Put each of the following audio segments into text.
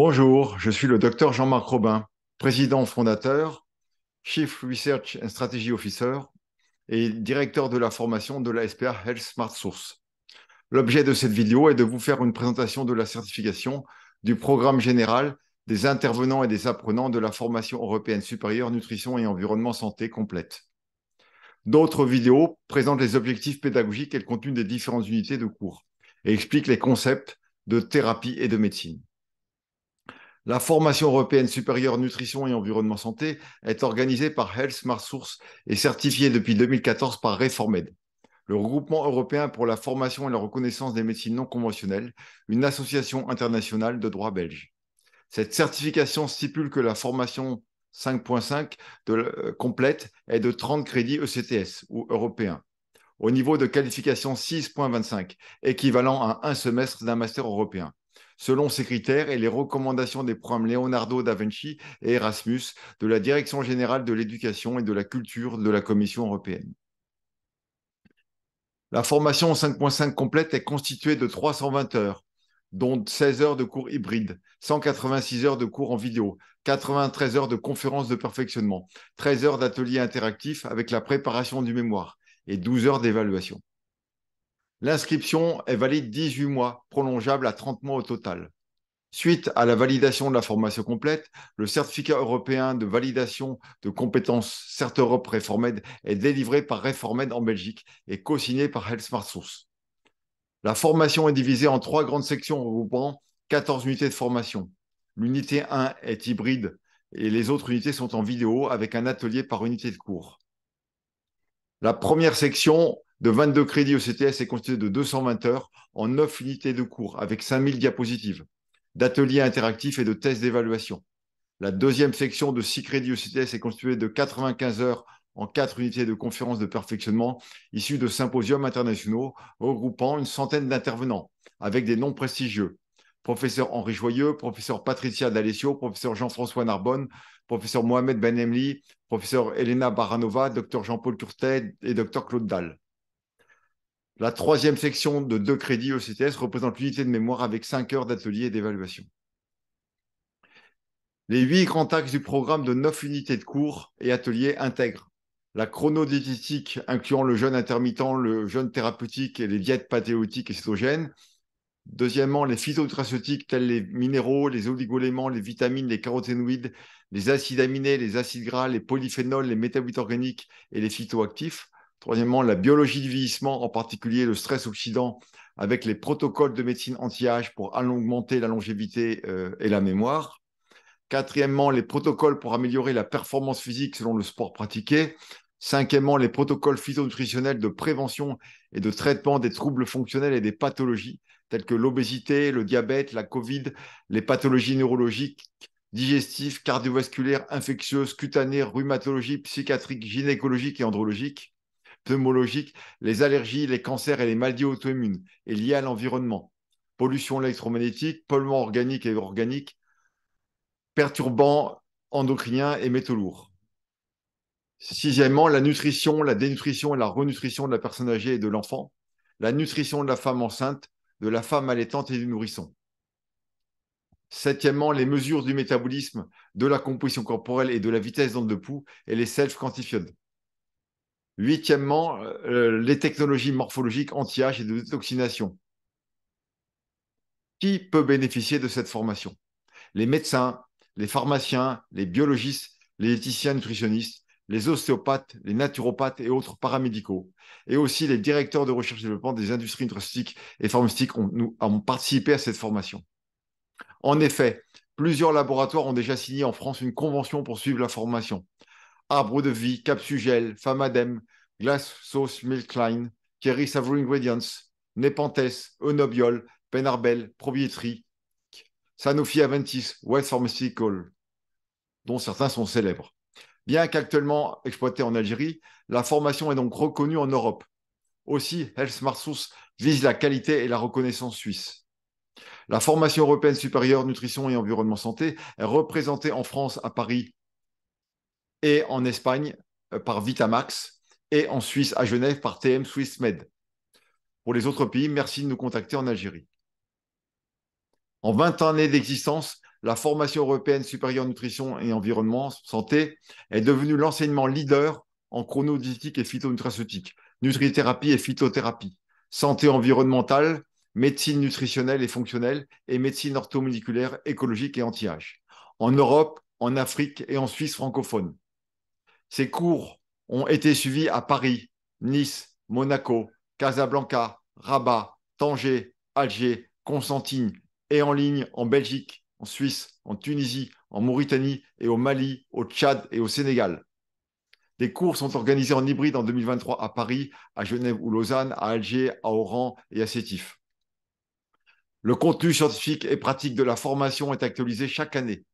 Bonjour, je suis le docteur Jean-Marc Robin, président fondateur, Chief Research and Strategy Officer et directeur de la formation de la Health Smart Source. L'objet de cette vidéo est de vous faire une présentation de la certification du programme général des intervenants et des apprenants de la formation européenne supérieure nutrition et environnement santé complète. D'autres vidéos présentent les objectifs pédagogiques et le contenu des différentes unités de cours et expliquent les concepts de thérapie et de médecine. La formation européenne supérieure nutrition et environnement santé est organisée par Health Smart Source et certifiée depuis 2014 par Reformed, le regroupement européen pour la formation et la reconnaissance des médecines non conventionnelles, une association internationale de droit belge. Cette certification stipule que la formation 5.5 euh, complète est de 30 crédits ECTS ou européens, au niveau de qualification 6.25, équivalent à un semestre d'un master européen selon ces critères et les recommandations des programmes Leonardo da Vinci et Erasmus de la Direction générale de l'éducation et de la culture de la Commission européenne. La formation 5.5 complète est constituée de 320 heures, dont 16 heures de cours hybrides, 186 heures de cours en vidéo, 93 heures de conférences de perfectionnement, 13 heures d'ateliers interactifs avec la préparation du mémoire et 12 heures d'évaluation. L'inscription est valide 18 mois, prolongeable à 30 mois au total. Suite à la validation de la formation complète, le certificat européen de validation de compétences CERT Europe Reformed est délivré par Reformed en Belgique et co-signé par Health Source. La formation est divisée en trois grandes sections regroupant 14 unités de formation. L'unité 1 est hybride et les autres unités sont en vidéo avec un atelier par unité de cours. La première section de 22 crédits au CTS est constitué de 220 heures en 9 unités de cours avec 5000 diapositives, d'ateliers interactifs et de tests d'évaluation. La deuxième section de 6 crédits au CTS est constituée de 95 heures en 4 unités de conférences de perfectionnement issues de symposiums internationaux regroupant une centaine d'intervenants avec des noms prestigieux. Professeur Henri Joyeux, professeur Patricia D'Alessio, professeur Jean-François Narbonne, professeur Mohamed Benemli professeur Elena Baranova, docteur Jean-Paul Courtet et docteur Claude Dalle. La troisième section de deux crédits OCTS e représente l'unité de mémoire avec cinq heures d'atelier et d'évaluation. Les huit grands axes du programme de neuf unités de cours et ateliers intègrent la chronodiététique, incluant le jeûne intermittent, le jeûne thérapeutique et les diètes pathéotiques et cétogènes. Deuxièmement, les phytothérapeutiques tels les minéraux, les oligoéléments, les vitamines, les caroténoïdes, les acides aminés, les acides gras, les polyphénols, les métabolites organiques et les phytoactifs. Troisièmement, la biologie du vieillissement, en particulier le stress oxydant, avec les protocoles de médecine anti-âge pour augmenter la longévité euh, et la mémoire. Quatrièmement, les protocoles pour améliorer la performance physique selon le sport pratiqué. Cinquièmement, les protocoles phytonutritionnels de prévention et de traitement des troubles fonctionnels et des pathologies telles que l'obésité, le diabète, la Covid, les pathologies neurologiques, digestives, cardiovasculaires, infectieuses, cutanées, rhumatologiques, psychiatriques, gynécologiques et andrologiques pneumologiques, les allergies, les cancers et les maladies auto-immunes et liées à l'environnement. Pollution électromagnétique, polluants organiques et organiques, perturbants endocriniens et métaux lourds. Sixièmement, la nutrition, la dénutrition et la renutrition de la personne âgée et de l'enfant, la nutrition de la femme enceinte, de la femme allaitante et du nourrisson. Septièmement, les mesures du métabolisme, de la composition corporelle et de la vitesse d'onde de pouls et les self-quantified. Huitièmement, euh, les technologies morphologiques anti-âge et de détoxination. Qui peut bénéficier de cette formation Les médecins, les pharmaciens, les biologistes, les éthiciens nutritionnistes, les ostéopathes, les naturopathes et autres paramédicaux. Et aussi les directeurs de recherche et développement des industries industrielles et pharmaceutiques nous, ont participé à cette formation. En effet, plusieurs laboratoires ont déjà signé en France une convention pour suivre la formation. Arbre de vie, Capsugel, Famadem, Glass Sauce Milkline, Kerry Savory Ingredients, Nepenthes, Onobiol, Penarbel, Probietri, Sanofi Aventis, West Pharmaceutical, dont certains sont célèbres. Bien qu'actuellement exploitée en Algérie, la formation est donc reconnue en Europe. Aussi, Health Smart vise la qualité et la reconnaissance suisse. La formation européenne supérieure nutrition et environnement santé est représentée en France à Paris et en Espagne euh, par Vitamax, et en Suisse, à Genève, par TM SwissMed. Pour les autres pays, merci de nous contacter en Algérie. En 20 années d'existence, la formation européenne supérieure en nutrition et environnement, santé, est devenue l'enseignement leader en chronodiétique et phytonutraceutique, nutrithérapie et phytothérapie, santé environnementale, médecine nutritionnelle et fonctionnelle et médecine orthomoléculaire, écologique et anti-âge. En Europe, en Afrique et en Suisse francophone. Ces cours ont été suivis à Paris, Nice, Monaco, Casablanca, Rabat, Tanger, Alger, Constantine et en ligne en Belgique, en Suisse, en Tunisie, en Mauritanie et au Mali, au Tchad et au Sénégal. Des cours sont organisés en hybride en 2023 à Paris, à Genève ou Lausanne, à Alger, à Oran et à Sétif. Le contenu scientifique et pratique de la formation est actualisé chaque année.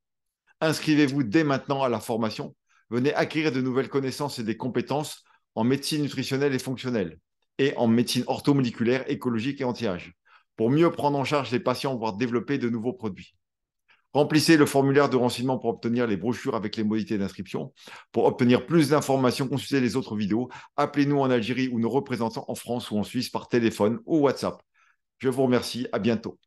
Inscrivez-vous dès maintenant à la formation venez acquérir de nouvelles connaissances et des compétences en médecine nutritionnelle et fonctionnelle et en médecine orthomoléculaire, écologique et anti-âge pour mieux prendre en charge les patients, voire développer de nouveaux produits. Remplissez le formulaire de renseignement pour obtenir les brochures avec les modalités d'inscription. Pour obtenir plus d'informations, consultez les autres vidéos. Appelez-nous en Algérie ou nos représentants en France ou en Suisse par téléphone ou WhatsApp. Je vous remercie. À bientôt.